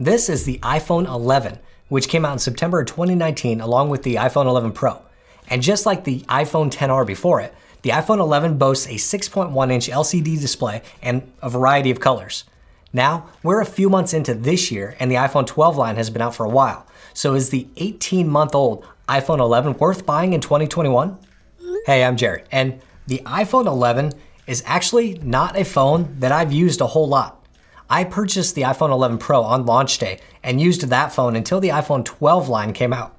This is the iPhone 11, which came out in September 2019 along with the iPhone 11 Pro. And just like the iPhone 10R before it, the iPhone 11 boasts a 6.1 inch LCD display and a variety of colors. Now, we're a few months into this year and the iPhone 12 line has been out for a while. So is the 18 month old iPhone 11 worth buying in 2021? Hey, I'm Jared, and the iPhone 11 is actually not a phone that I've used a whole lot. I purchased the iPhone 11 Pro on launch day and used that phone until the iPhone 12 line came out.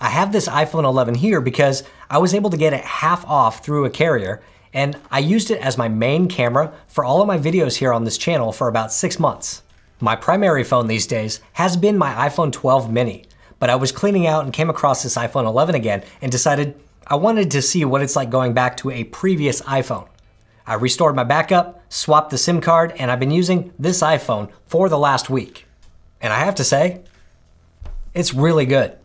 I have this iPhone 11 here because I was able to get it half off through a carrier and I used it as my main camera for all of my videos here on this channel for about six months. My primary phone these days has been my iPhone 12 mini, but I was cleaning out and came across this iPhone 11 again and decided I wanted to see what it's like going back to a previous iPhone. I restored my backup, swapped the SIM card, and I've been using this iPhone for the last week. And I have to say, it's really good.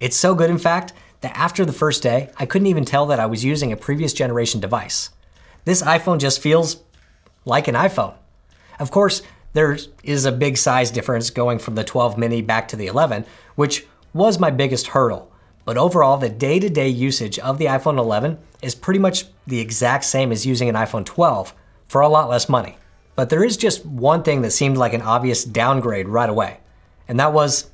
It's so good, in fact, that after the first day, I couldn't even tell that I was using a previous generation device. This iPhone just feels like an iPhone. Of course, there is a big size difference going from the 12 mini back to the 11, which was my biggest hurdle. But overall, the day-to-day -day usage of the iPhone 11 is pretty much the exact same as using an iPhone 12 for a lot less money. But there is just one thing that seemed like an obvious downgrade right away, and that was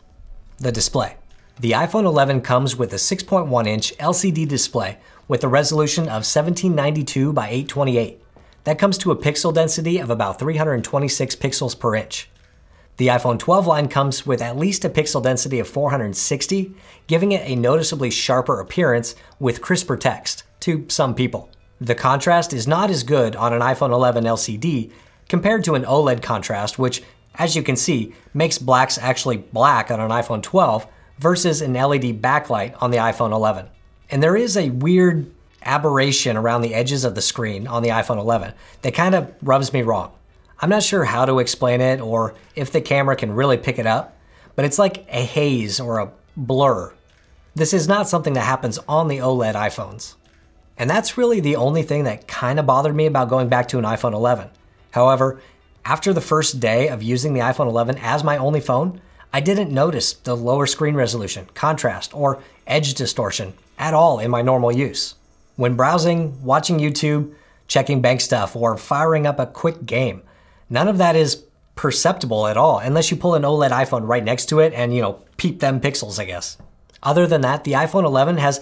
the display. The iPhone 11 comes with a 6.1 inch LCD display with a resolution of 1792 by 828. That comes to a pixel density of about 326 pixels per inch. The iPhone 12 line comes with at least a pixel density of 460, giving it a noticeably sharper appearance with crisper text, to some people. The contrast is not as good on an iPhone 11 LCD compared to an OLED contrast, which, as you can see, makes blacks actually black on an iPhone 12 versus an LED backlight on the iPhone 11. And there is a weird aberration around the edges of the screen on the iPhone 11 that kind of rubs me wrong. I'm not sure how to explain it or if the camera can really pick it up, but it's like a haze or a blur. This is not something that happens on the OLED iPhones. And that's really the only thing that kind of bothered me about going back to an iPhone 11. However, after the first day of using the iPhone 11 as my only phone, I didn't notice the lower screen resolution, contrast, or edge distortion at all in my normal use. When browsing, watching YouTube, checking bank stuff, or firing up a quick game, None of that is perceptible at all, unless you pull an OLED iPhone right next to it and, you know, peep them pixels, I guess. Other than that, the iPhone 11 has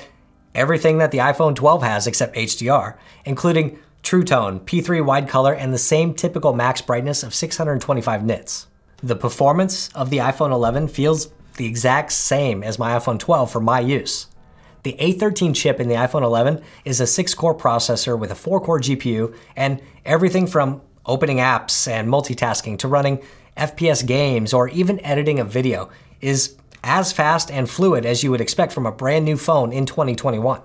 everything that the iPhone 12 has except HDR, including True Tone, P3 wide color, and the same typical max brightness of 625 nits. The performance of the iPhone 11 feels the exact same as my iPhone 12 for my use. The A13 chip in the iPhone 11 is a 6 core processor with a 4 core GPU, and everything from Opening apps and multitasking to running FPS games or even editing a video is as fast and fluid as you would expect from a brand new phone in 2021.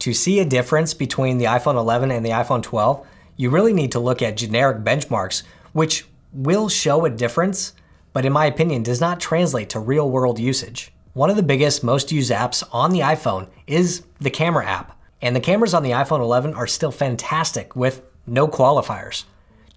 To see a difference between the iPhone 11 and the iPhone 12, you really need to look at generic benchmarks, which will show a difference, but in my opinion does not translate to real world usage. One of the biggest, most used apps on the iPhone is the camera app. And the cameras on the iPhone 11 are still fantastic with no qualifiers.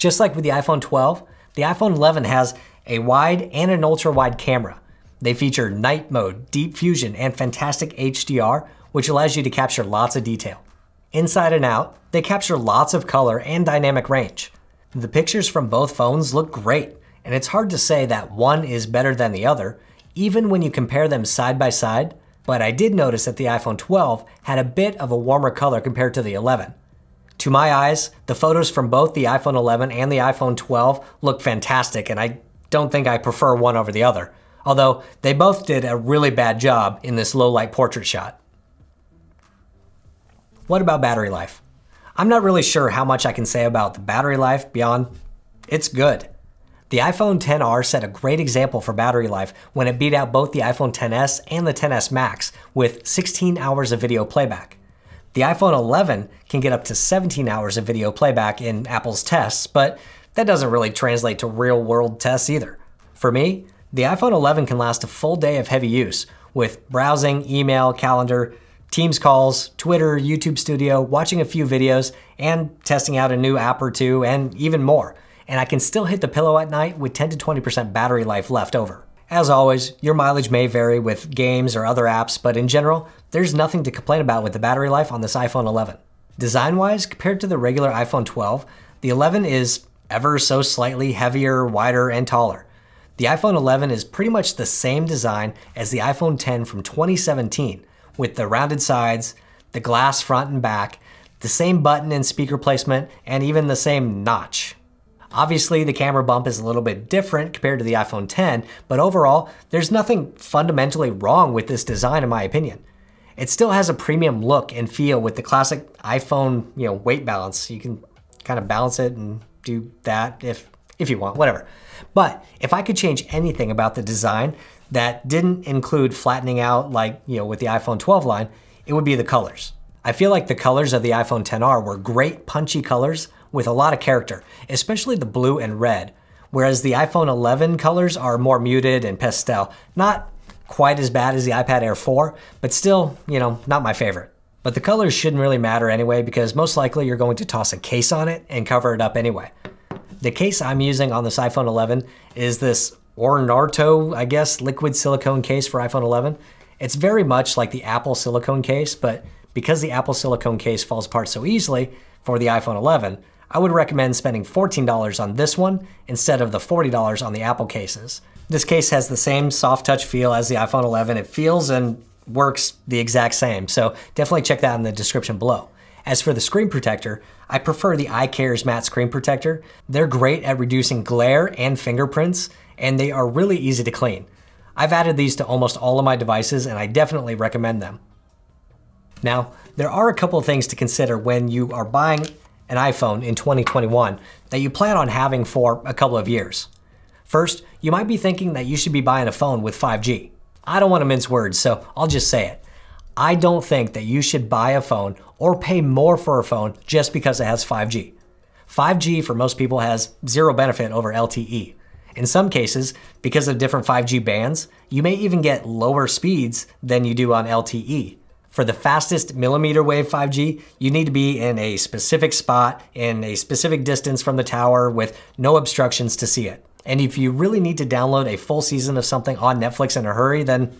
Just like with the iPhone 12, the iPhone 11 has a wide and an ultra wide camera. They feature night mode, deep fusion, and fantastic HDR, which allows you to capture lots of detail. Inside and out, they capture lots of color and dynamic range. The pictures from both phones look great, and it's hard to say that one is better than the other, even when you compare them side by side, but I did notice that the iPhone 12 had a bit of a warmer color compared to the 11. To my eyes, the photos from both the iPhone 11 and the iPhone 12 look fantastic, and I don't think I prefer one over the other. Although they both did a really bad job in this low light portrait shot. What about battery life? I'm not really sure how much I can say about the battery life beyond it's good. The iPhone 10R set a great example for battery life when it beat out both the iPhone 10s and the 10s Max with 16 hours of video playback. The iPhone 11 can get up to 17 hours of video playback in Apple's tests, but that doesn't really translate to real world tests either. For me, the iPhone 11 can last a full day of heavy use with browsing, email, calendar, Teams calls, Twitter, YouTube Studio, watching a few videos, and testing out a new app or two, and even more. And I can still hit the pillow at night with 10 to 20% battery life left over. As always, your mileage may vary with games or other apps, but in general, there's nothing to complain about with the battery life on this iPhone 11. Design-wise, compared to the regular iPhone 12, the 11 is ever so slightly heavier, wider, and taller. The iPhone 11 is pretty much the same design as the iPhone 10 from 2017, with the rounded sides, the glass front and back, the same button and speaker placement, and even the same notch. Obviously, the camera bump is a little bit different compared to the iPhone 10, but overall, there's nothing fundamentally wrong with this design in my opinion. It still has a premium look and feel with the classic iPhone, you know, weight balance. You can kind of balance it and do that if if you want, whatever. But if I could change anything about the design that didn't include flattening out like, you know, with the iPhone 12 line, it would be the colors. I feel like the colors of the iPhone 10R were great punchy colors with a lot of character, especially the blue and red, whereas the iPhone 11 colors are more muted and pastel. Not quite as bad as the iPad Air 4, but still, you know, not my favorite. But the colors shouldn't really matter anyway because most likely you're going to toss a case on it and cover it up anyway. The case I'm using on this iPhone 11 is this Ornarto, I guess, liquid silicone case for iPhone 11. It's very much like the Apple silicone case, but because the Apple silicone case falls apart so easily for the iPhone 11, I would recommend spending $14 on this one instead of the $40 on the Apple cases. This case has the same soft touch feel as the iPhone 11. It feels and works the exact same, so definitely check that in the description below. As for the screen protector, I prefer the iCares matte screen protector. They're great at reducing glare and fingerprints, and they are really easy to clean. I've added these to almost all of my devices, and I definitely recommend them. Now, there are a couple of things to consider when you are buying an iPhone in 2021 that you plan on having for a couple of years. First, you might be thinking that you should be buying a phone with 5G. I don't want to mince words, so I'll just say it. I don't think that you should buy a phone or pay more for a phone just because it has 5G. 5G for most people has zero benefit over LTE. In some cases, because of different 5G bands, you may even get lower speeds than you do on LTE. For the fastest millimeter wave 5G, you need to be in a specific spot, in a specific distance from the tower with no obstructions to see it. And if you really need to download a full season of something on Netflix in a hurry, then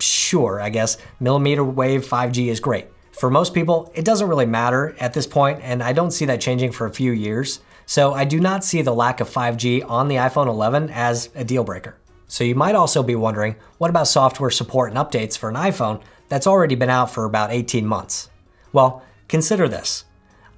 sure, I guess millimeter wave 5G is great. For most people, it doesn't really matter at this point, and I don't see that changing for a few years. So I do not see the lack of 5G on the iPhone 11 as a deal breaker. So you might also be wondering, what about software support and updates for an iPhone that's already been out for about 18 months. Well, consider this.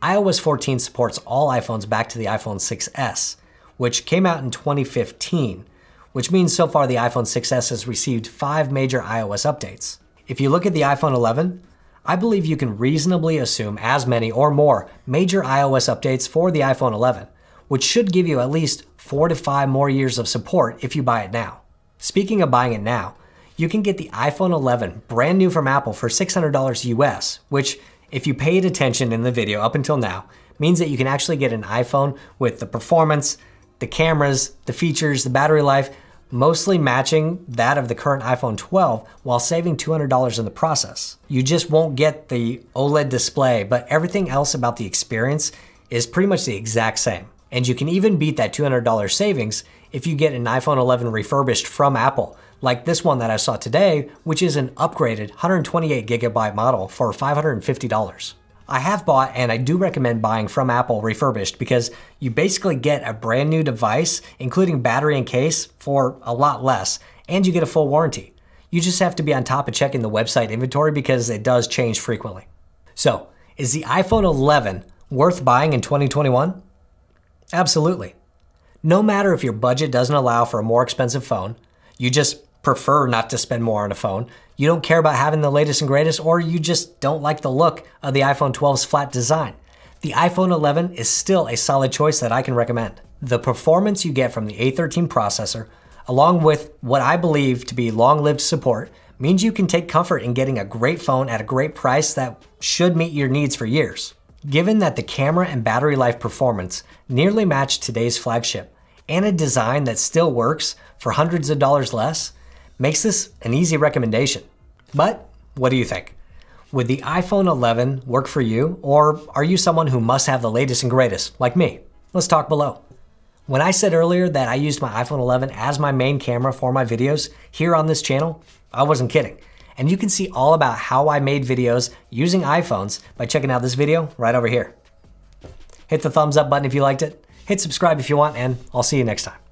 iOS 14 supports all iPhones back to the iPhone 6s, which came out in 2015, which means so far the iPhone 6s has received five major iOS updates. If you look at the iPhone 11, I believe you can reasonably assume as many or more major iOS updates for the iPhone 11, which should give you at least four to five more years of support if you buy it now. Speaking of buying it now, you can get the iPhone 11 brand new from Apple for $600 US, which if you paid attention in the video up until now, means that you can actually get an iPhone with the performance, the cameras, the features, the battery life, mostly matching that of the current iPhone 12 while saving $200 in the process. You just won't get the OLED display, but everything else about the experience is pretty much the exact same. And you can even beat that $200 savings if you get an iPhone 11 refurbished from Apple, like this one that I saw today, which is an upgraded 128 gigabyte model for $550. I have bought and I do recommend buying from Apple refurbished because you basically get a brand new device, including battery and case, for a lot less, and you get a full warranty. You just have to be on top of checking the website inventory because it does change frequently. So, is the iPhone 11 worth buying in 2021? Absolutely. No matter if your budget doesn't allow for a more expensive phone, you just prefer not to spend more on a phone, you don't care about having the latest and greatest, or you just don't like the look of the iPhone 12's flat design, the iPhone 11 is still a solid choice that I can recommend. The performance you get from the A13 processor, along with what I believe to be long-lived support, means you can take comfort in getting a great phone at a great price that should meet your needs for years. Given that the camera and battery life performance nearly match today's flagship, and a design that still works for hundreds of dollars less, makes this an easy recommendation. But what do you think? Would the iPhone 11 work for you, or are you someone who must have the latest and greatest, like me? Let's talk below. When I said earlier that I used my iPhone 11 as my main camera for my videos here on this channel, I wasn't kidding. And you can see all about how I made videos using iPhones by checking out this video right over here. Hit the thumbs up button if you liked it, hit subscribe if you want, and I'll see you next time.